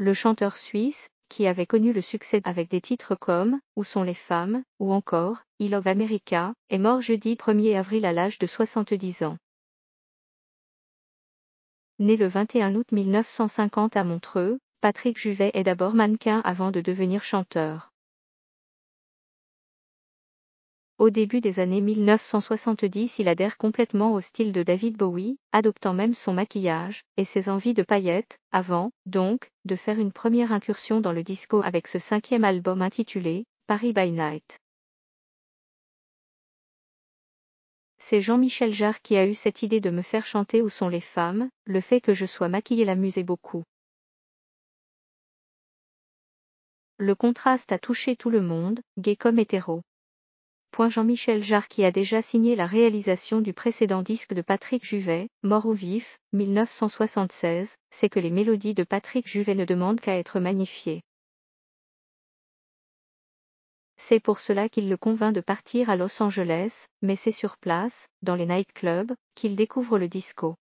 Le chanteur suisse, qui avait connu le succès avec des titres comme Où sont les femmes ou encore I Love America, est mort jeudi 1er avril à l'âge de 70 ans. Né le 21 août 1950 à Montreux, Patrick Juvet est d'abord mannequin avant de devenir chanteur. Au début des années 1970, il adhère complètement au style de David Bowie, adoptant même son maquillage et ses envies de paillettes, avant, donc, de faire une première incursion dans le disco avec ce cinquième album intitulé Paris by Night. C'est Jean-Michel Jarre qui a eu cette idée de me faire chanter Où sont les femmes, le fait que je sois maquillée l'amusait beaucoup. Le contraste a touché tout le monde, gay comme hétéro. Point Jean-Michel Jarre qui a déjà signé la réalisation du précédent disque de Patrick Juvet, Mort ou Vif, 1976, c'est que les mélodies de Patrick Juvet ne demandent qu'à être magnifiées. C'est pour cela qu'il le convainc de partir à Los Angeles, mais c'est sur place, dans les nightclubs, qu'il découvre le disco.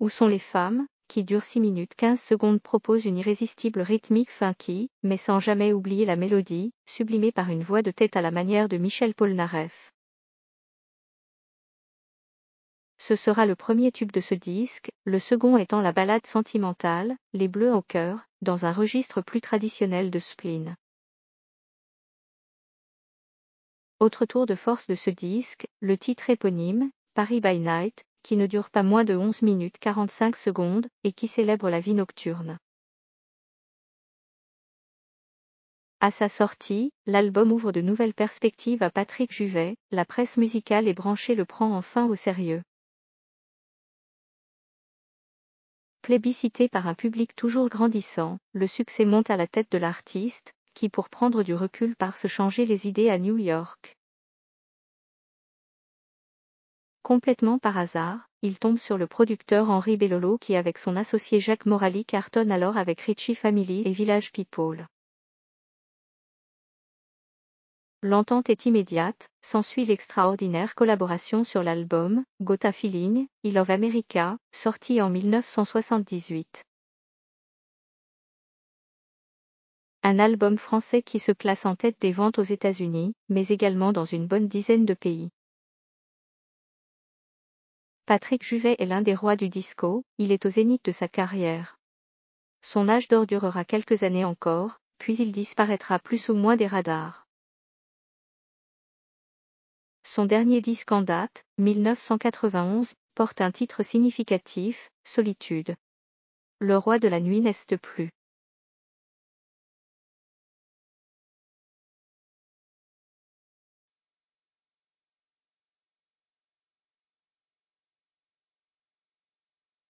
Où sont les femmes qui dure 6 minutes 15 secondes propose une irrésistible rythmique funky, mais sans jamais oublier la mélodie, sublimée par une voix de tête à la manière de Michel Polnareff. Ce sera le premier tube de ce disque, le second étant la ballade sentimentale, Les Bleus au cœur, dans un registre plus traditionnel de spleen. Autre tour de force de ce disque, le titre éponyme, Paris by Night, qui ne dure pas moins de 11 minutes 45 secondes, et qui célèbre la vie nocturne. À sa sortie, l'album ouvre de nouvelles perspectives à Patrick Juvet, la presse musicale et branchée le prend enfin au sérieux. Plébiscité par un public toujours grandissant, le succès monte à la tête de l'artiste, qui pour prendre du recul part se changer les idées à New York. Complètement par hasard, il tombe sur le producteur Henri Bellolo qui avec son associé Jacques Morali cartonne alors avec Richie Family et Village People. L'entente est immédiate, s'ensuit l'extraordinaire collaboration sur l'album Gotha Feeling, I Love America, sorti en 1978. Un album français qui se classe en tête des ventes aux États-Unis, mais également dans une bonne dizaine de pays. Patrick Juvet est l'un des rois du disco, il est au zénith de sa carrière. Son âge d'or durera quelques années encore, puis il disparaîtra plus ou moins des radars. Son dernier disque en date, 1991, porte un titre significatif, Solitude. Le roi de la nuit n'est plus.